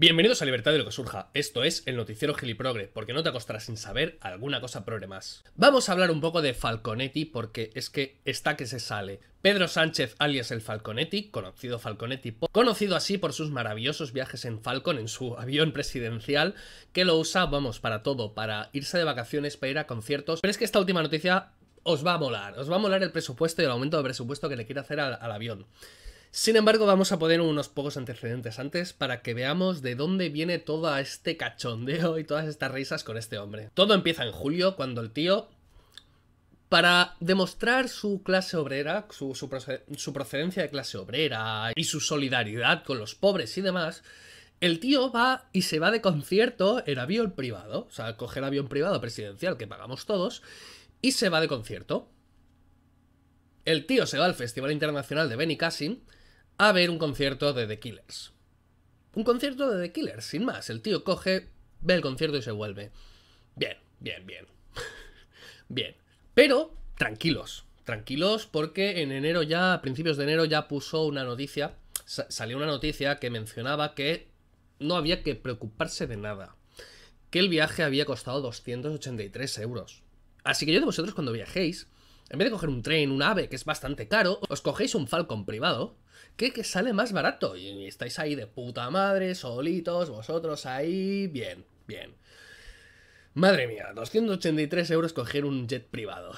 Bienvenidos a Libertad de lo que surja, esto es el noticiero giliprogre, porque no te acostarás sin saber alguna cosa progre más. Vamos a hablar un poco de Falconetti, porque es que está que se sale. Pedro Sánchez, alias el Falconetti, conocido Falconetti, conocido así por sus maravillosos viajes en Falcon, en su avión presidencial, que lo usa, vamos, para todo, para irse de vacaciones, para ir a conciertos. Pero es que esta última noticia os va a molar, os va a molar el presupuesto y el aumento de presupuesto que le quiere hacer al, al avión. Sin embargo, vamos a poner unos pocos antecedentes antes para que veamos de dónde viene todo este cachondeo y todas estas risas con este hombre. Todo empieza en julio, cuando el tío, para demostrar su clase obrera, su, procedencia de clase obrera y su solidaridad con los pobres y demás, el tío va y se va de concierto en avión privado, o sea, coger avión privado presidencial que pagamos todos, y se va de concierto. El tío se va al Festival Internacional de Benny Cassin, a ver un concierto de The Killers. Un concierto de The Killers, sin más. El tío coge, ve el concierto y se vuelve. Bien, bien, bien. bien. Pero tranquilos, tranquilos porque en enero ya, a principios de enero ya puso una noticia, salió una noticia que mencionaba que no había que preocuparse de nada. Que el viaje había costado 283 euros. Así que yo de vosotros cuando viajéis, en vez de coger un tren, un ave, que es bastante caro, os cogéis un Falcon privado, qué? Que sale más barato. Y estáis ahí de puta madre, solitos, vosotros ahí. Bien, bien. Madre mía, 283 euros coger un jet privado.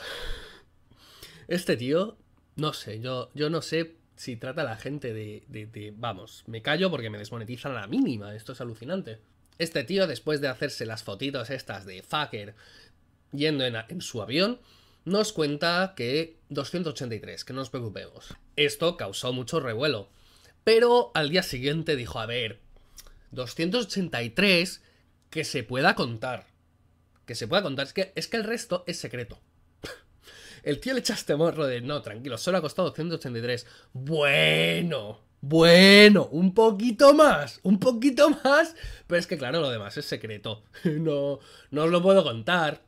Este tío, no sé, yo, yo no sé si trata a la gente de, Vamos, me callo porque me desmonetizan a la mínima. Esto es alucinante. Este tío, después de hacerse las fotitos estas de fucker yendo en su avión, nos cuenta que 283, que no nos preocupemos. Esto causó mucho revuelo, pero al día siguiente dijo, a ver, 283 que se pueda contar. Que se pueda contar, es que, es que el resto es secreto. El tío le echaste morro de, no, tranquilo, solo ha costado 283. Bueno, bueno, un poquito más, un poquito más. Pero es que claro, lo demás es secreto. No, no os lo puedo contar.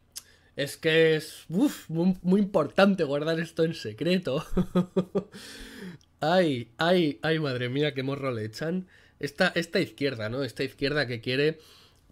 Es que es uf, muy, importante guardar esto en secreto. ay, ay, ay, madre mía, qué morro le echan. Esta, esta izquierda, ¿no? Esta izquierda que quiere,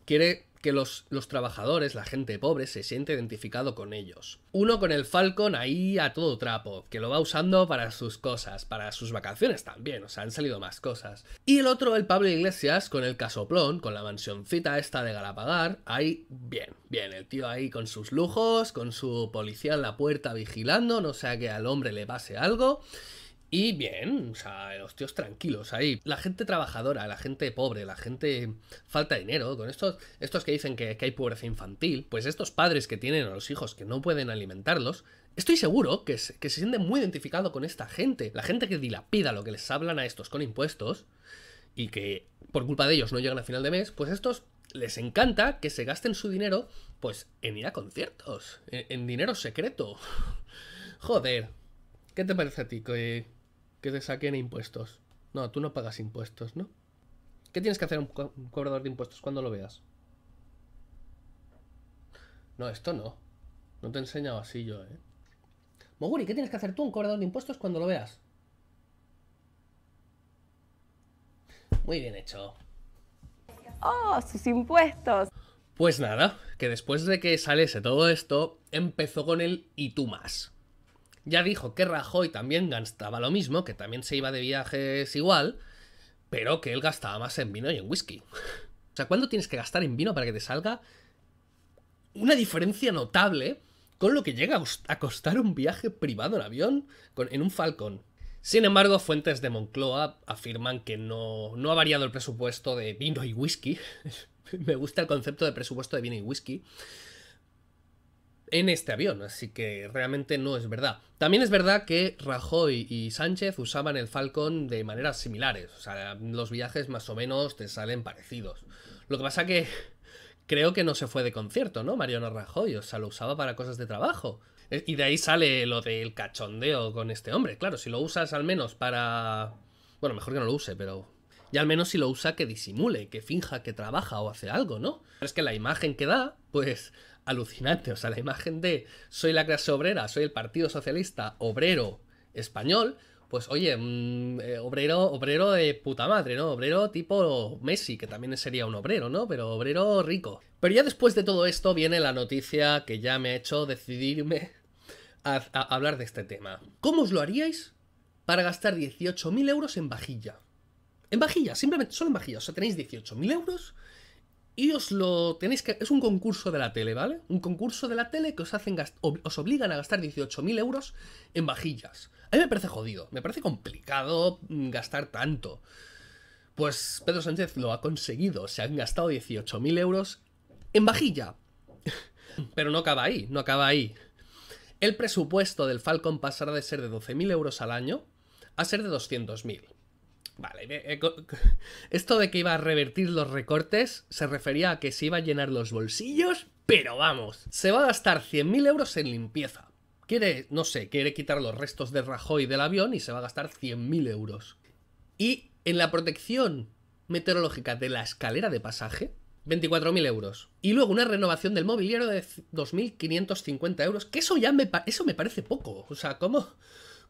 quiere que los, trabajadores, la gente pobre, se siente identificado con ellos. Uno con el Falcon ahí a todo trapo, que lo va usando para sus cosas, para sus vacaciones también, o sea, han salido más cosas. Y el otro, el Pablo Iglesias, con el casoplón, con la mansioncita esta de Galapagar, ahí bien, bien, el tío ahí con sus lujos, con su policía en la puerta vigilando, no sea que al hombre le pase algo. Y bien, o sea, los tíos tranquilos ahí. La gente trabajadora, la gente pobre, la gente falta dinero, con estos, estos que dicen que, hay pobreza infantil, pues estos padres que tienen a los hijos que no pueden alimentarlos, Estoy seguro que se, que se sienten muy identificados con esta gente, la gente que dilapida lo que les hablan a estos con impuestos y que por culpa de ellos no llegan a final de mes, pues estos les encanta que se gasten su dinero pues en ir a conciertos, en, en dinero secreto. Joder, ¿qué te parece a ti? Que que te saquen impuestos. No, tú no pagas impuestos, ¿no? ¿Qué tienes que hacer un, cobrador de impuestos cuando lo veas? No, esto no. No te he enseñado así yo, ¿eh? Moguri, ¿qué tienes que hacer tú un cobrador de impuestos cuando lo veas? Muy bien hecho. ¡Oh, sus impuestos! Pues nada, que después de que saliese todo esto, empezó con el y tú más. Ya dijo que Rajoy también gastaba lo mismo, que también se iba de viajes igual, pero que él gastaba más en vino y en whisky. O sea, ¿cuándo tienes que gastar en vino para que te salga una diferencia notable con lo que llega a costar un viaje privado en avión en un Falcón. Sin embargo, fuentes de Moncloa afirman que no, no ha variado el presupuesto de vino y whisky. Me gusta el concepto de presupuesto de vino y whisky en este avión, así que realmente no es verdad. También es verdad que Rajoy y Sánchez usaban el Falcon de maneras similares, o sea, los viajes más o menos te salen parecidos. Lo que pasa que creo que no se fue de concierto, ¿no? Mariano Rajoy, o sea, lo usaba para cosas de trabajo. Eh, y de ahí sale lo del cachondeo con este hombre, claro, si lo usas al menos para... Bueno, mejor que no lo use, pero y al menos si lo usa que disimule, que finja que trabaja o hace algo, ¿no? es que la imagen que da, pues alucinante. O sea, la imagen de soy la clase obrera, soy el Partido Socialista Obrero Español, pues oye, mm, eh, obrero, obrero de puta madre, ¿no? Obrero tipo Messi, que también sería un obrero, ¿no? Pero obrero rico. Pero ya después de todo esto viene la noticia que ya me ha hecho decidirme a, a hablar de este tema. ¿Cómo os lo haríais para gastar 18.000 euros en vajilla? En vajilla, simplemente, solo en vajilla. O sea, tenéis 18.000 euros y os lo tenéis que... Es un concurso de la tele, ¿vale? Un concurso de la tele que os, hacen os obligan a gastar 18.000 euros en vajillas. A mí me parece jodido, me parece complicado mm, gastar tanto. Pues Pedro Sánchez lo ha conseguido, se han gastado 18.000 euros en vajilla. Pero no acaba ahí, no acaba ahí. El presupuesto del Falcon pasará de ser de 12.000 euros al año a ser de 200.000. Vale, eh, esto de que iba a revertir los recortes se refería a que se iba a llenar los bolsillos, pero vamos, se va a gastar 100.000 euros en limpieza. Quiere, no sé, quiere quitar los restos de Rajoy del avión y se va a gastar 100.000 euros. Y en la protección meteorológica de la escalera de pasaje, 24.000 euros. Y luego una renovación del mobiliario de 2.550 euros, que eso ya me, eso me parece poco. O sea, ¿cómo?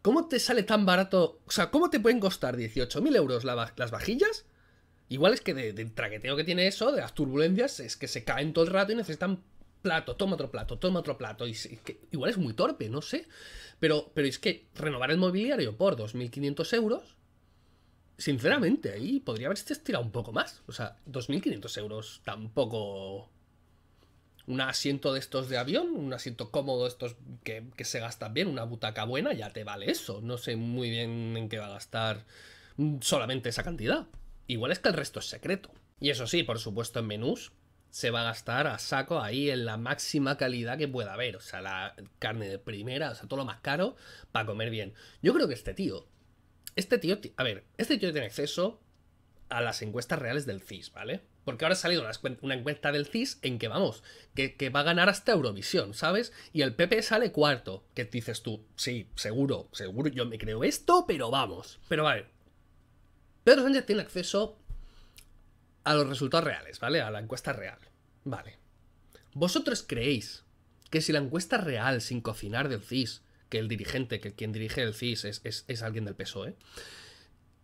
¿Cómo te sale tan barato? O sea, ¿cómo te pueden costar 18.000 euros las vajillas? Igual es que del de traqueteo que tiene eso, de las turbulencias, es que se caen todo el rato y necesitan plato, toma otro plato, toma otro plato. Y, igual es muy torpe, no sé. Pero, pero es que renovar el mobiliario por 2.500 euros, sinceramente, ahí podría haberse estirado un poco más. O sea, 2.500 euros tampoco un asiento de estos de avión, un asiento cómodo estos que, se gastan bien, una butaca buena, ya te vale eso. No sé muy bien en qué va a gastar solamente esa cantidad. Igual es que el resto es secreto. Y eso sí, por supuesto, en menús se va a gastar a saco ahí en la máxima calidad que pueda haber. O sea, la carne de primera, o sea, todo lo más caro para comer bien. Yo creo que este tío, este tío, a ver, este tío tiene acceso a las encuestas reales del CIS, ¿vale? Porque ahora ha salido una encuesta del CIS en que vamos, que, va a ganar hasta Eurovisión, ¿sabes? Y el PP sale cuarto. Que dices tú, sí, seguro, seguro, yo me creo esto, pero vamos. Pero vale. Pedro Sánchez tiene acceso a los resultados reales, ¿vale? A la encuesta real. Vale. ¿Vosotros creéis que si la encuesta real sin cocinar del CIS, que el dirigente, que quien dirige el CIS es, es, es alguien del PSOE,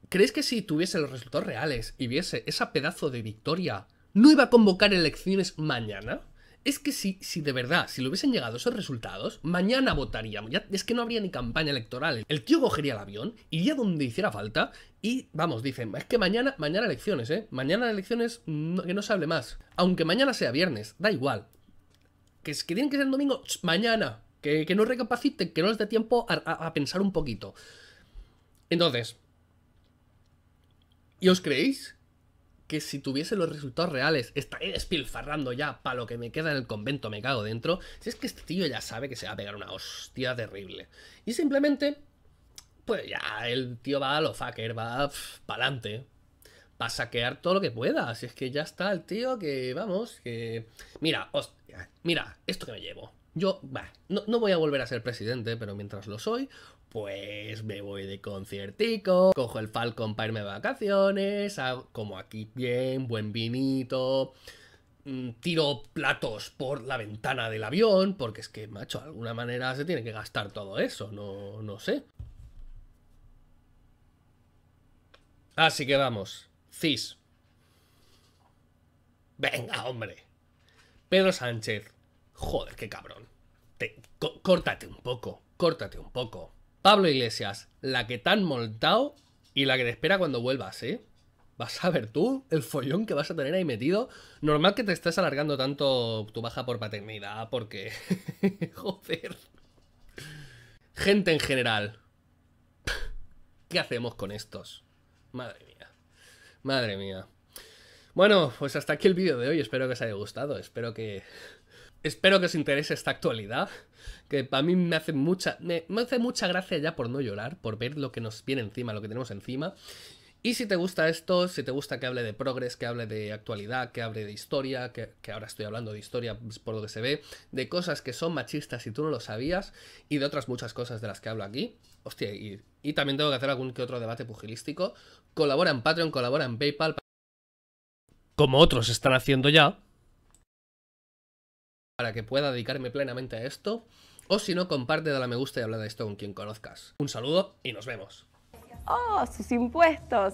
¿Crees que si tuviese los resultados reales y viese esa pedazo de victoria, no iba a convocar elecciones mañana? Es que si, si de verdad, si le hubiesen llegado esos resultados, mañana votaríamos. Ya, es que no habría ni campaña electoral. El tío cogería el avión, iría donde hiciera falta y, vamos, dicen, es que mañana, mañana elecciones, ¿eh? Mañana elecciones que no se hable más. Aunque mañana sea viernes, da igual. Que, es, que tienen que ser el domingo, mañana. Que, que no recapaciten, que no les dé tiempo a pensar un poquito. Entonces, ¿Y os creéis que si tuviese los resultados reales estaría despilfarrando ya para lo que me queda en el convento, me cago dentro? Si es que este tío ya sabe que se va a pegar una hostia terrible. Y simplemente, pues ya, el tío va a lo fucker, va pa'lante. a saquear todo lo que pueda. Si es que ya está el tío que, vamos, que... Mira, hostia, mira, esto que me llevo. Yo, no, voy a volver a ser presidente, pero mientras lo soy, pues me voy de conciertico, cojo el Falcon para irme de vacaciones, hago, como aquí bien, buen vinito, mm, tiro platos por la ventana del avión, porque es que, macho, de alguna manera se tiene que gastar todo eso, no, no sé. Así que vamos, CIS. Venga, hombre. Pedro Sánchez, Joder, qué cabrón. Te, córtate un poco, córtate un poco. Pablo Iglesias, la que han montado y la que te espera cuando vuelvas, ¿eh? Vas a ver tú el follón que vas a tener ahí metido. Normal que te estés alargando tanto tu baja por paternidad, porque. Joder. Gente en general. ¿Qué hacemos con estos? Madre mía. Madre mía. Bueno, pues hasta aquí el vídeo de hoy. Espero que os haya gustado. Espero que Espero que os interese esta actualidad, que para mí me hace mucha, me, hace mucha gracia ya por no llorar, por ver lo que nos viene encima, lo que tenemos encima. Y si te gusta esto, si te gusta que hable de progres, que hable de actualidad, que hable de historia, que, ahora estoy hablando de historia pues, por lo que se ve, de cosas que son machistas y tú no lo sabías, y de otras muchas cosas de las que hablo aquí, hostia, y también tengo que hacer algún que otro debate pugilístico, colabora en Patreon, colabora en PayPal, como otros están haciendo ya, para que pueda dedicarme plenamente a esto. O si no, comparte, dale a me gusta y habla de esto con quien conozcas. Un saludo y nos vemos. ¡Oh, sus impuestos!